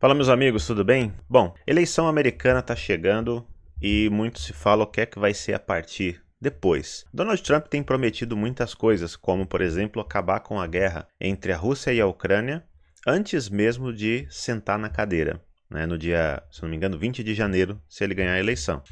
Fala meus amigos, tudo bem? Bom, eleição americana está chegando e muito se fala o que é que vai ser a partir depois. Donald Trump tem prometido muitas coisas, como por exemplo acabar com a guerra entre a Rússia e a Ucrânia antes mesmo de sentar na cadeira, né, no dia, se não me engano, 20 de janeiro, se ele ganhar a eleição.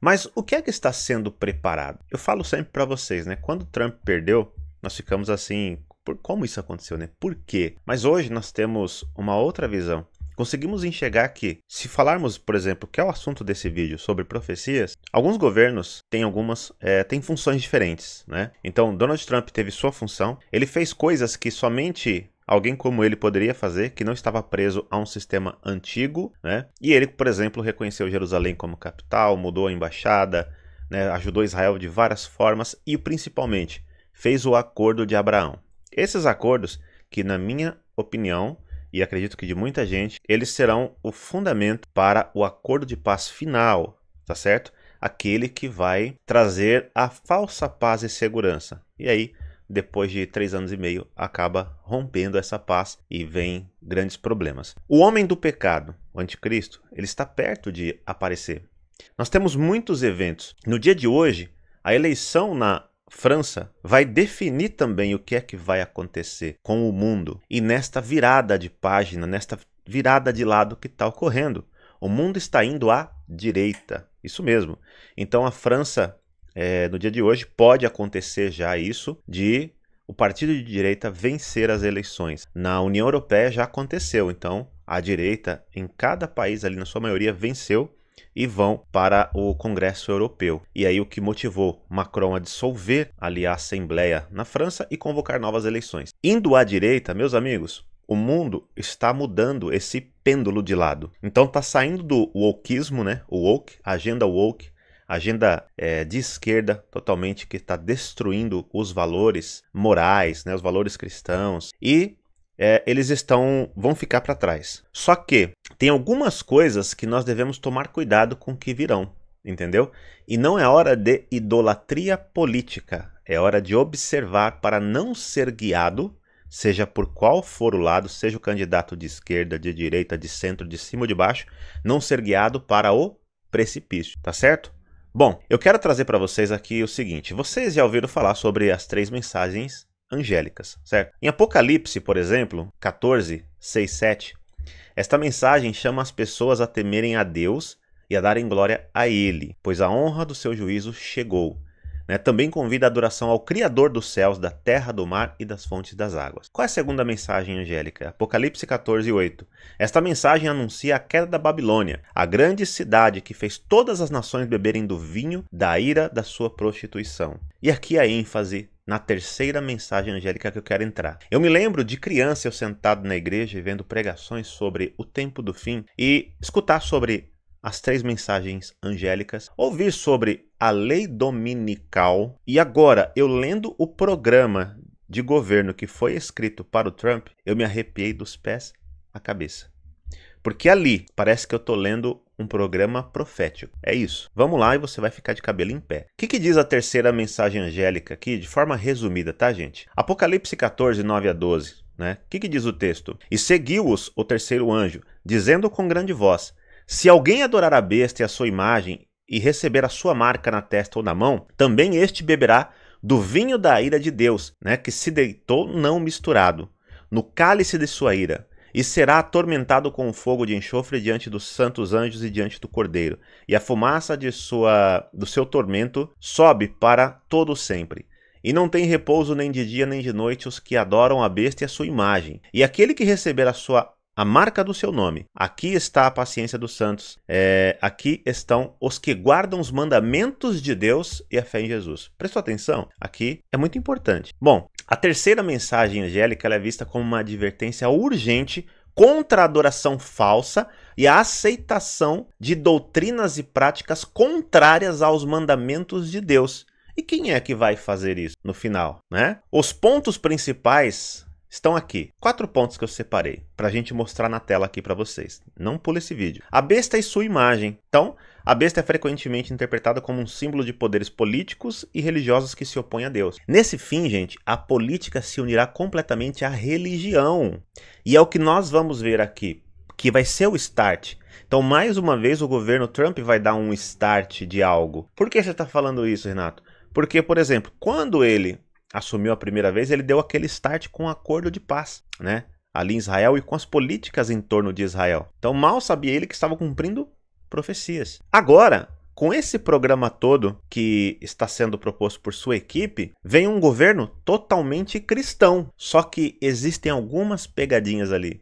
Mas o que é que está sendo preparado? Eu falo sempre para vocês, né? Quando Trump perdeu, nós ficamos assim, por como isso aconteceu, né? Por quê? Mas hoje nós temos uma outra visão conseguimos enxergar que, se falarmos, por exemplo, que é o assunto desse vídeo sobre profecias, alguns governos têm algumas é, têm funções diferentes, né? Então Donald Trump teve sua função, ele fez coisas que somente alguém como ele poderia fazer, que não estava preso a um sistema antigo, né? E ele, por exemplo, reconheceu Jerusalém como capital, mudou a embaixada, né? ajudou Israel de várias formas e, principalmente, fez o Acordo de Abraão. Esses acordos, que na minha opinião, e acredito que de muita gente, eles serão o fundamento para o acordo de paz final, tá certo? Aquele que vai trazer a falsa paz e segurança. E aí, depois de três anos e meio, acaba rompendo essa paz e vem grandes problemas. O homem do pecado, o anticristo, ele está perto de aparecer. Nós temos muitos eventos. No dia de hoje, a eleição na França vai definir também o que é que vai acontecer com o mundo e nesta virada de página, nesta virada de lado que está ocorrendo. O mundo está indo à direita, isso mesmo. Então a França, é, no dia de hoje, pode acontecer já isso de o partido de direita vencer as eleições. Na União Europeia já aconteceu, então a direita em cada país ali na sua maioria venceu e vão para o Congresso Europeu. E aí o que motivou Macron a dissolver ali a Assembleia na França e convocar novas eleições. Indo à direita, meus amigos, o mundo está mudando esse pêndulo de lado. Então tá saindo do wokeismo, né? O woke, agenda woke, agenda é, de esquerda totalmente que está destruindo os valores morais, né, os valores cristãos, e é, eles estão vão ficar para trás. Só que tem algumas coisas que nós devemos tomar cuidado com que virão, entendeu? E não é hora de idolatria política, é hora de observar para não ser guiado, seja por qual for o lado, seja o candidato de esquerda, de direita, de centro, de cima ou de baixo, não ser guiado para o precipício, tá certo? Bom, eu quero trazer para vocês aqui o seguinte: vocês já ouviram falar sobre as três mensagens angélicas, certo? Em Apocalipse, por exemplo, 14, 6, 7, esta mensagem chama as pessoas a temerem a Deus e a darem glória a Ele, pois a honra do seu juízo chegou. Né? Também convida a adoração ao Criador dos céus, da terra, do mar e das fontes das águas. Qual é a segunda mensagem angélica? Apocalipse 14, 8. Esta mensagem anuncia a queda da Babilônia, a grande cidade que fez todas as nações beberem do vinho da ira da sua prostituição. E aqui a ênfase na terceira mensagem angélica que eu quero entrar. Eu me lembro de criança eu sentado na igreja e vendo pregações sobre o tempo do fim e escutar sobre as três mensagens angélicas, ouvir sobre a lei dominical e agora eu lendo o programa de governo que foi escrito para o Trump, eu me arrepiei dos pés à cabeça. Porque ali parece que eu estou lendo um programa profético. É isso. Vamos lá e você vai ficar de cabelo em pé. O que, que, diz a terceira mensagem angélica aqui, de forma resumida, tá, gente? Apocalipse 14, 9 a 12. Né? O que, que diz o texto? E seguiu-os o terceiro anjo, dizendo com grande voz: Se alguém adorar a besta e a sua imagem e receber a sua marca na testa ou na mão, também este beberá do vinho da ira de Deus, né, que se deitou não misturado, no cálice de sua ira, e será atormentado com o fogo de enxofre diante dos santos anjos e diante do Cordeiro. E a fumaça de sua do seu tormento sobe para todo sempre. E não tem repouso nem de dia nem de noite os que adoram a besta e a sua imagem. E aquele que receber a sua a marca do seu nome. Aqui está a paciência dos santos. É, aqui estão os que guardam os mandamentos de Deus e a fé em Jesus. Prestou atenção? Aqui é muito importante. Bom, a terceira mensagem angélica é vista como uma advertência urgente contra a adoração falsa e a aceitação de doutrinas e práticas contrárias aos mandamentos de Deus. E quem é que vai fazer isso no final, né? Os pontos principais estão aqui. Quatro pontos que eu separei para a gente mostrar na tela aqui para vocês. Não pule esse vídeo. A besta e sua imagem. Então, a besta é frequentemente interpretada como um símbolo de poderes políticos e religiosos que se opõem a Deus. Nesse fim, gente, a política se unirá completamente à religião. E é o que nós vamos ver aqui, que vai ser o start. Então, mais uma vez, o governo Trump vai dar um start de algo. Por que você está falando isso, Renato? Porque, por exemplo, quando ele assumiu a primeira vez, ele deu aquele start com o um acordo de paz, né? Ali em Israel e com as políticas em torno de Israel. Então, mal sabia ele que estava cumprindo profecias. Agora, com esse programa todo que está sendo proposto por sua equipe, vem um governo totalmente cristão. Só que existem algumas pegadinhas ali.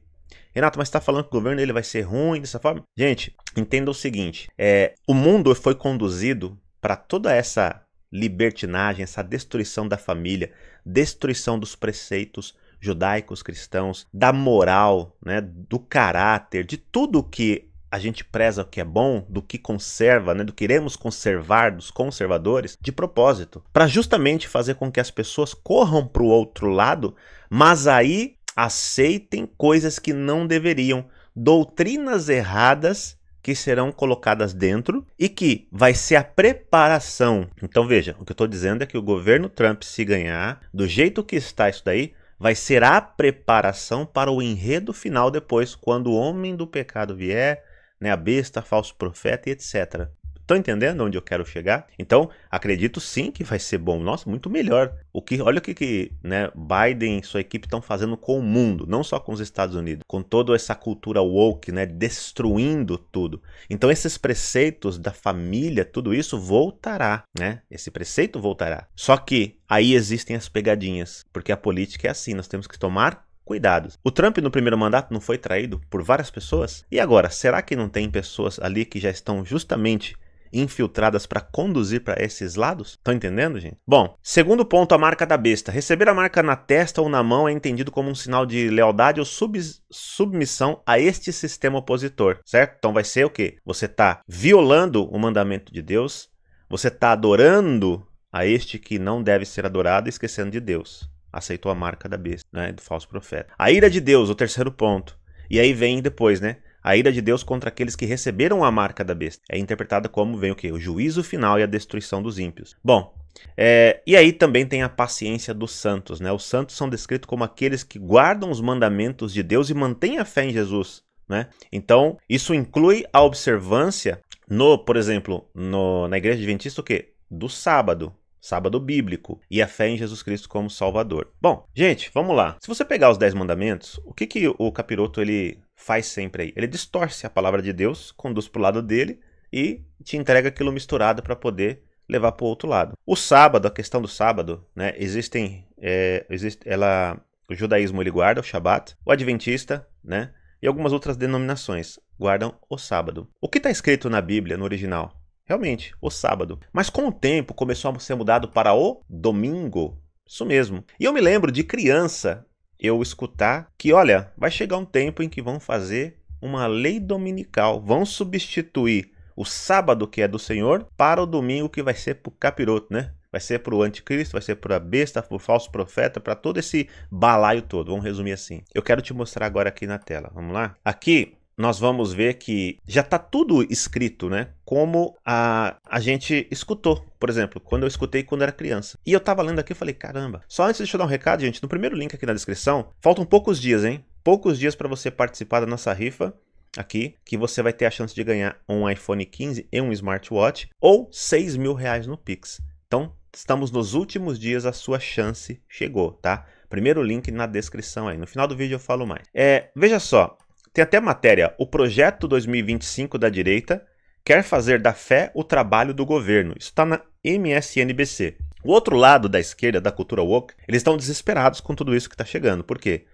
Renato, mas está falando que o governo ele vai ser ruim dessa forma? Gente, entenda o seguinte: é, o mundo foi conduzido para toda essa libertinagem, essa destruição da família, destruição dos preceitos judaicos cristãos, da moral, né, do caráter, de tudo que a gente preza o que é bom, do que conserva, né, do que queremos conservar dos conservadores, de propósito, para justamente fazer com que as pessoas corram para o outro lado, mas aí aceitem coisas que não deveriam, doutrinas erradas que serão colocadas dentro e que vai ser a preparação. Então veja, o que eu estou dizendo é que o governo Trump, se ganhar, do jeito que está isso daí, vai ser a preparação para o enredo final depois, quando o homem do pecado vier, né? A besta, falso profeta e etc. Estão entendendo onde eu quero chegar? Então, acredito sim que vai ser bom. Nossa, muito melhor. O que, olha o que, que né, Biden e sua equipe estão fazendo com o mundo, não só com os Estados Unidos, com toda essa cultura woke, né, destruindo tudo. Então, esses preceitos da família, tudo isso voltará, né? Esse preceito voltará. Só que aí existem as pegadinhas, porque a política é assim, nós temos que tomar cuidados. O Trump no primeiro mandato não foi traído por várias pessoas? E agora, será que não tem pessoas ali que já estão justamente infiltradas para conduzir para esses lados? Estão entendendo, gente? Bom, segundo ponto, a marca da besta. Receber a marca na testa ou na mão é entendido como um sinal de lealdade ou sub submissão a este sistema opositor, certo? Então vai ser o quê? Você está violando o mandamento de Deus, você está adorando a este que não deve ser adorado, esquecendo de Deus aceitou a marca da besta, né, do falso profeta. A ira de Deus, o terceiro ponto. E aí vem depois, né? A ira de Deus contra aqueles que receberam a marca da besta é interpretada como vem o que? O juízo final e a destruição dos ímpios. Bom, é, e aí também tem a paciência dos santos, né? Os santos são descritos como aqueles que guardam os mandamentos de Deus e mantêm a fé em Jesus, né? Então, isso inclui a observância no, por exemplo, no, na igreja adventista o quê? Do sábado, sábado bíblico e a fé em Jesus Cristo como Salvador. Bom, gente, vamos lá. Se você pegar os 10 mandamentos, o que, que o capiroto ele faz sempre aí? Ele distorce a palavra de Deus, conduz para o lado dele e te entrega aquilo misturado para poder levar para o outro lado. O sábado, a questão do sábado, né? Existem, é, existe, ela, o judaísmo ele guarda o Shabat, o adventista, né? E algumas outras denominações guardam o sábado. O que está escrito na Bíblia no original? Realmente, o sábado. Mas com o tempo começou a ser mudado para o domingo. Isso mesmo. E eu me lembro de criança eu escutar que, olha, vai chegar um tempo em que vão fazer uma lei dominical, vão substituir o sábado que é do Senhor para o domingo que vai ser para o capiroto, né? Vai ser para o anticristo, vai ser para a besta, para o falso profeta, para todo esse balaio todo. Vamos resumir assim. Eu quero te mostrar agora aqui na tela. Vamos lá? Aqui nós vamos ver que já está tudo escrito, né? Como a, a gente escutou, por exemplo, quando eu escutei quando era criança. E eu estava lendo aqui e falei, caramba. Só antes de eu dar um recado, gente, no primeiro link aqui na descrição, faltam poucos dias, hein? Poucos dias para você participar da nossa rifa aqui, que você vai ter a chance de ganhar um iPhone 15 e um smartwatch ou 6 mil reais no Pix. Então, estamos nos últimos dias, a sua chance chegou, tá? Primeiro link na descrição aí. No final do vídeo eu falo mais. É, veja só, tem até matéria: o projeto 2025 da direita quer fazer da fé o trabalho do governo. Isso está na MSNBC. O outro lado da esquerda, da cultura woke, eles estão desesperados com tudo isso que está chegando. Por quê?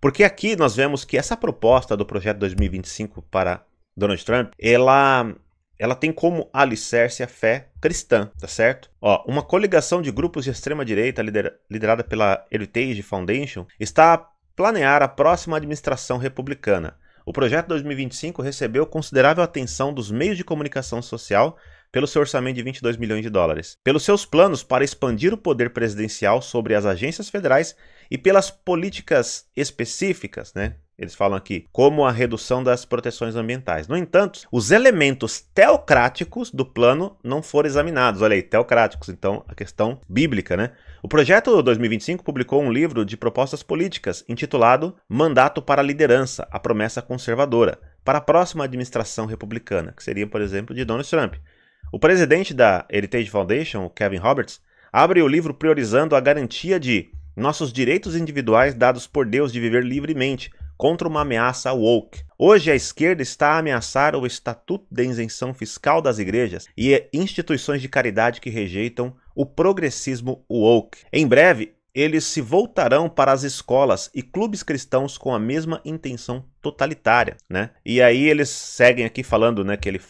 Porque aqui nós vemos que essa proposta do projeto 2025 para Donald Trump, ela ela tem como alicerce a fé cristã, tá certo? Ó, uma coligação de grupos de extrema direita lidera liderada pela Heritage Foundation está a planear a próxima administração republicana. O projeto 2025 recebeu considerável atenção dos meios de comunicação social pelo seu orçamento de 22 milhões de dólares, pelos seus planos para expandir o poder presidencial sobre as agências federais e pelas políticas específicas, né, eles falam aqui, como a redução das proteções ambientais. No entanto, os elementos teocráticos do plano não foram examinados. Olha aí, teocráticos, então, a questão bíblica, né? O projeto 2025 publicou um livro de propostas políticas intitulado Mandato para a Liderança, a Promessa Conservadora, para a próxima administração republicana, que seria, por exemplo, de Donald Trump. O presidente da Heritage Foundation, Kevin Roberts, abre o livro priorizando a garantia de nossos direitos individuais dados por Deus de viver livremente, contra uma ameaça woke. Hoje, a esquerda está a ameaçar o Estatuto de Isenção Fiscal das Igrejas e instituições de caridade que rejeitam o progressismo woke. Em breve, eles se voltarão para as escolas e clubes cristãos com a mesma intenção totalitária, né? E aí eles seguem aqui falando, né, que ele,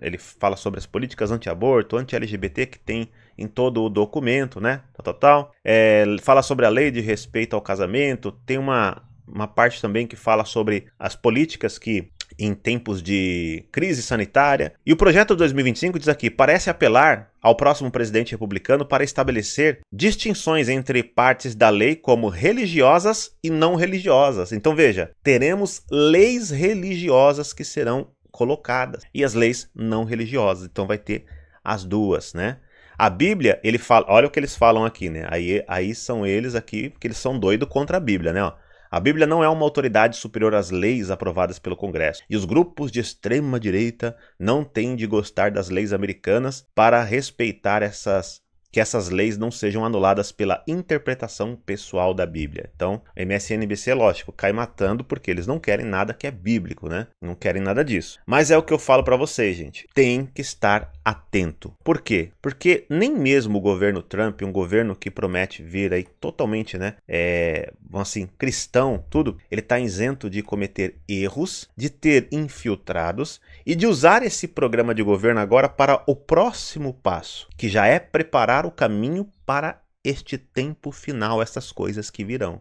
ele fala sobre as políticas anti-aborto, anti-LGBT que tem em todo o documento, né? Tal, tal, tal. É, fala sobre a lei de respeito ao casamento, tem uma uma parte também que fala sobre as políticas que em tempos de crise sanitária. E o projeto 2025 diz aqui: parece apelar ao próximo presidente republicano para estabelecer distinções entre partes da lei como religiosas e não religiosas. Então veja, teremos leis religiosas que serão colocadas e as leis não religiosas. Então vai ter as duas, né? A Bíblia, ele fala, olha o que eles falam aqui, né? Aí, aí são eles aqui, porque eles são doidos contra a Bíblia, né? Ó. A Bíblia não é uma autoridade superior às leis aprovadas pelo Congresso, e os grupos de extrema direita não têm de gostar das leis americanas para respeitar essas que essas leis não sejam anuladas pela interpretação pessoal da Bíblia. Então, a MSNBC, lógico, cai matando porque eles não querem nada que é bíblico, né? Não querem nada disso. Mas é o que eu falo para vocês, gente. Tem que estar atento. Por quê? Porque nem mesmo o governo Trump, um governo que promete vir aí totalmente, né, é, assim, cristão, tudo, ele está isento de cometer erros, de ter infiltrados e de usar esse programa de governo agora para o próximo passo, que já é preparar o caminho para este tempo final, essas coisas que virão.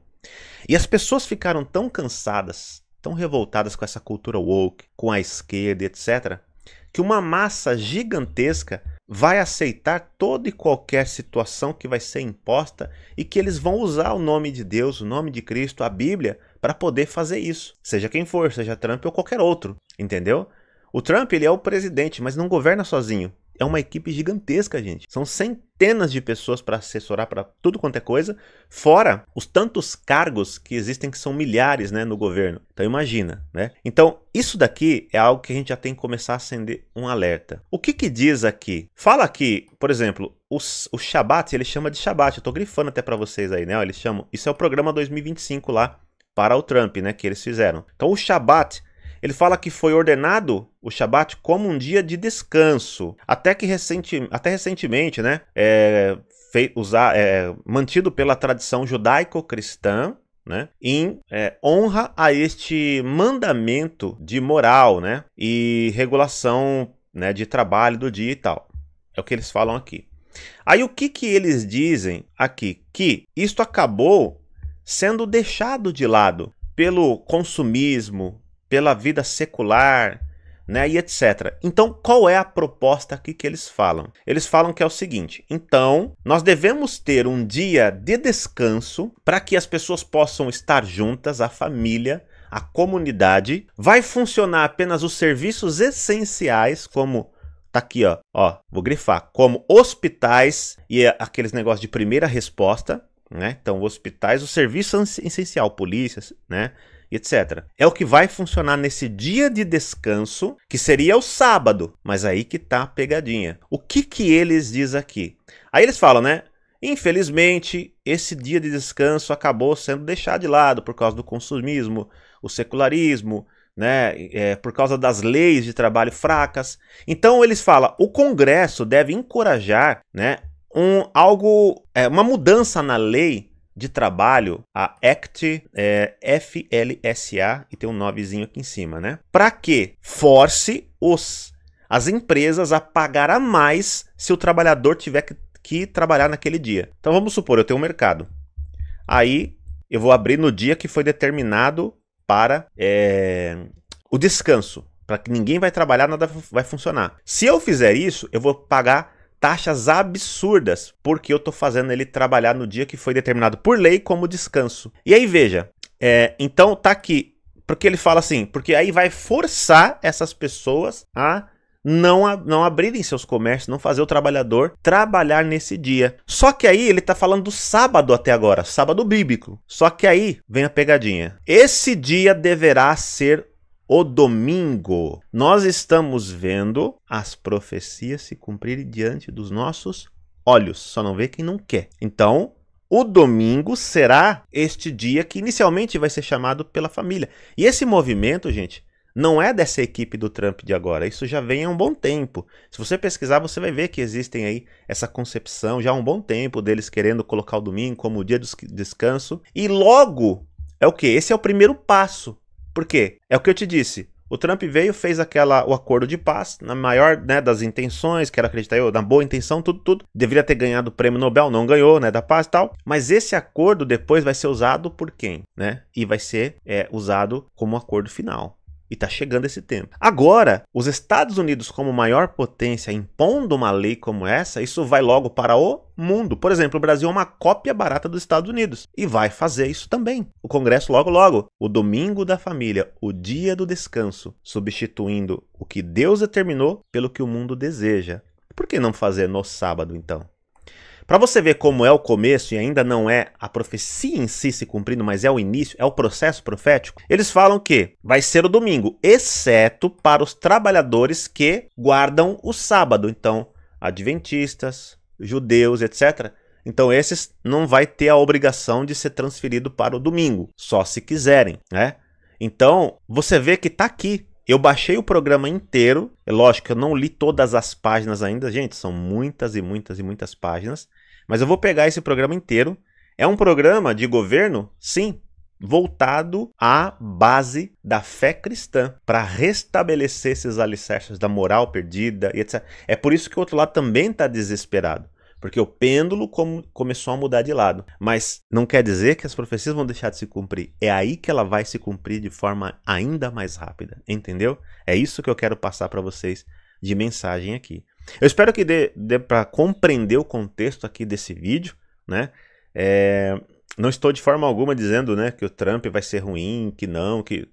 E as pessoas ficaram tão cansadas, tão revoltadas com essa cultura woke, com a esquerda, etc., que uma massa gigantesca vai aceitar toda e qualquer situação que vai ser imposta e que eles vão usar o nome de Deus, o nome de Cristo, a Bíblia, para poder fazer isso. Seja quem for, seja Trump ou qualquer outro, entendeu? O Trump ele é o presidente, mas não governa sozinho é uma equipe gigantesca, gente. São centenas de pessoas para assessorar para tudo quanto é coisa, fora os tantos cargos que existem que são milhares, né, no governo. Então imagina, né? Então, isso daqui é algo que a gente já tem que começar a acender um alerta. O que que diz aqui? Fala aqui, por exemplo, o, Shabat, ele chama de Shabat. Eu estou grifando até para vocês aí, né? Eles chamam. Isso é o programa 2025 lá para o Trump, né, que eles fizeram. Então o Shabat ele fala que foi ordenado o Shabat como um dia de descanso, até que recente, até recentemente, né, é, fei, usar, é, mantido pela tradição judaico-cristã, né? em é, honra a este mandamento de moral né? e regulação né, de trabalho do dia e tal. É o que eles falam aqui. Aí o que, que eles dizem aqui? Que isto acabou sendo deixado de lado pelo consumismo, pela vida secular, né, e etc. Então, qual é a proposta aqui que eles falam? Eles falam que é o seguinte: então, nós devemos ter um dia de descanso para que as pessoas possam estar juntas, a família, a comunidade. Vai funcionar apenas os serviços essenciais, como tá aqui, ó, ó, vou grifar, como hospitais e aqueles negócios de primeira resposta, né? Então, hospitais, o serviço essencial, polícias, né? etc. É o que vai funcionar nesse dia de descanso, que seria o sábado. Mas aí que tá a pegadinha. O que que eles diz aqui? Aí eles falam, né? Infelizmente, esse dia de descanso acabou sendo deixado de lado por causa do consumismo, o secularismo, né, é, por causa das leis de trabalho fracas. Então eles falam, o Congresso deve encorajar, né, um algo, é, uma mudança na lei de trabalho, a ACT é, FLSA, e tem um novezinho aqui em cima, né? Para que force os, as empresas a pagar a mais se o trabalhador tiver que, que trabalhar naquele dia. Então vamos supor, eu tenho um mercado. Aí eu vou abrir no dia que foi determinado para é, o descanso. Para que ninguém vai trabalhar, nada vai funcionar. Se eu fizer isso, eu vou pagar taxas absurdas, porque eu estou fazendo ele trabalhar no dia que foi determinado por lei como descanso. E aí veja, é, então tá aqui, porque ele fala assim, porque aí vai forçar essas pessoas a não, a, não abrirem seus comércios, não fazer o trabalhador trabalhar nesse dia. Só que aí ele tá falando do sábado até agora, sábado bíblico. Só que aí vem a pegadinha. Esse dia deverá ser o domingo, nós estamos vendo as profecias se cumprirem diante dos nossos olhos. Só não vê quem não quer. Então, o domingo será este dia que inicialmente vai ser chamado pela família. E esse movimento, gente, não é dessa equipe do Trump de agora. Isso já vem há um bom tempo. Se você pesquisar, você vai ver que existem aí essa concepção já há um bom tempo deles querendo colocar o domingo como o dia do descanso. E logo é o que? Esse é o primeiro passo por quê? É o que eu te disse. O Trump veio, fez aquela, o acordo de paz, na maior né, das intenções, quero acreditar eu, na boa intenção, tudo, tudo. Deveria ter ganhado o prêmio Nobel, não ganhou, né, da paz e tal. Mas esse acordo depois vai ser usado por quem, né? E vai ser é, usado como acordo final. E está chegando esse tempo. Agora, os Estados Unidos, como maior potência, impondo uma lei como essa, isso vai logo para o mundo. Por exemplo, o Brasil é uma cópia barata dos Estados Unidos e vai fazer isso também. O Congresso, logo, logo, o domingo da família, o dia do descanso, substituindo o que Deus determinou pelo que o mundo deseja. Por que não fazer no sábado, então? Para você ver como é o começo e ainda não é a profecia em si se cumprindo, mas é o início, é o processo profético, eles falam que vai ser o domingo, exceto para os trabalhadores que guardam o sábado. Então, adventistas, judeus, etc. Então esses não vai ter a obrigação de ser transferido para o domingo, só se quiserem, né? Então, você vê que está aqui. Eu baixei o programa inteiro. É lógico que eu não li todas as páginas ainda, gente, são muitas e muitas e muitas páginas. Mas eu vou pegar esse programa inteiro. É um programa de governo? Sim, voltado à base da fé cristã, para restabelecer esses alicerces da moral perdida e etc. É por isso que o outro lado também está desesperado, porque o pêndulo começou a mudar de lado. Mas não quer dizer que as profecias vão deixar de se cumprir. É aí que ela vai se cumprir de forma ainda mais rápida, entendeu? É isso que eu quero passar para vocês de mensagem aqui. Eu espero que dê, dê para compreender o contexto aqui desse vídeo, né? É, não estou de forma alguma dizendo né, que o Trump vai ser ruim, que não, que...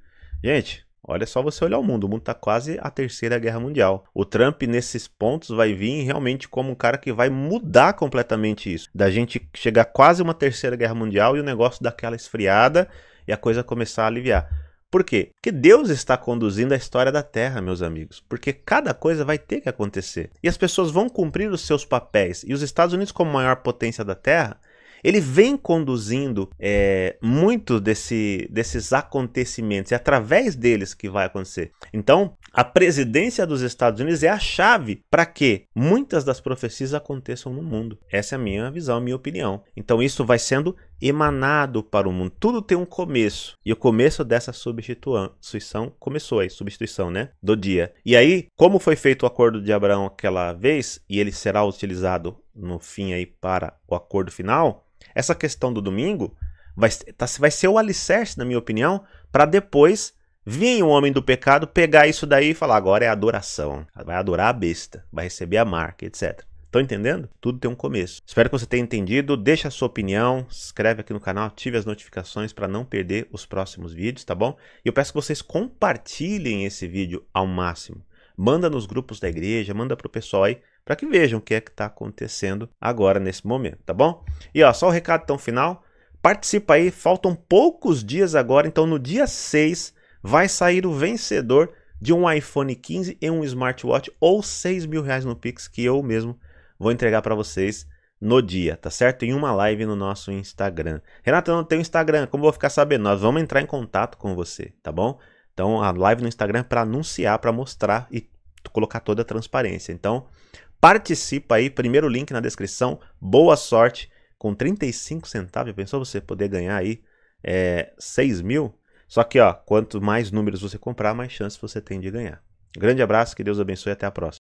Gente, olha só você olhar o mundo, o mundo está quase a terceira guerra mundial. O Trump, nesses pontos, vai vir realmente como um cara que vai mudar completamente isso. Da gente chegar quase uma terceira guerra mundial e o negócio daquela esfriada e a coisa começar a aliviar. Por quê? Porque Deus está conduzindo a história da Terra, meus amigos. Porque cada coisa vai ter que acontecer. E as pessoas vão cumprir os seus papéis. E os Estados Unidos, como maior potência da Terra, ele vem conduzindo é, muito desse, desses acontecimentos, e é através deles que vai acontecer. Então, a presidência dos Estados Unidos é a chave para que muitas das profecias aconteçam no mundo. Essa é a minha visão, a minha opinião. Então, isso vai sendo emanado para o mundo. Tudo tem um começo. E o começo dessa substituição começou aí, substituição, né? Do dia. E aí, como foi feito o acordo de Abraão aquela vez, e ele será utilizado no fim aí para o acordo final, essa questão do domingo vai, tá, vai ser o alicerce, na minha opinião, para depois vir o homem do pecado pegar isso daí e falar: agora é adoração. Vai adorar a besta, vai receber a marca, etc. Estão entendendo? Tudo tem um começo. Espero que você tenha entendido. Deixa a sua opinião, se inscreve aqui no canal, ative as notificações para não perder os próximos vídeos, tá bom? E eu peço que vocês compartilhem esse vídeo ao máximo. Manda nos grupos da igreja, manda para o pessoal aí para que vejam o que é que está acontecendo agora nesse momento, tá bom? E ó, só o recado tão final, participa aí, faltam poucos dias agora, então no dia 6 vai sair o vencedor de um iPhone 15 e um smartwatch ou 6 mil reais no Pix que eu mesmo Vou entregar para vocês no dia, tá certo? Em uma live no nosso Instagram. Renata, eu não tenho Instagram, como vou ficar sabendo? Nós vamos entrar em contato com você, tá bom? Então, a live no Instagram é para anunciar, para mostrar e colocar toda a transparência. Então, participa aí, primeiro link na descrição. Boa sorte com 35 centavos. Pensou você poder ganhar aí é, eh, 6 mil? Só que, ó, quanto mais números você comprar, mais chance você tem de ganhar. Grande abraço, que Deus abençoe e até a próxima.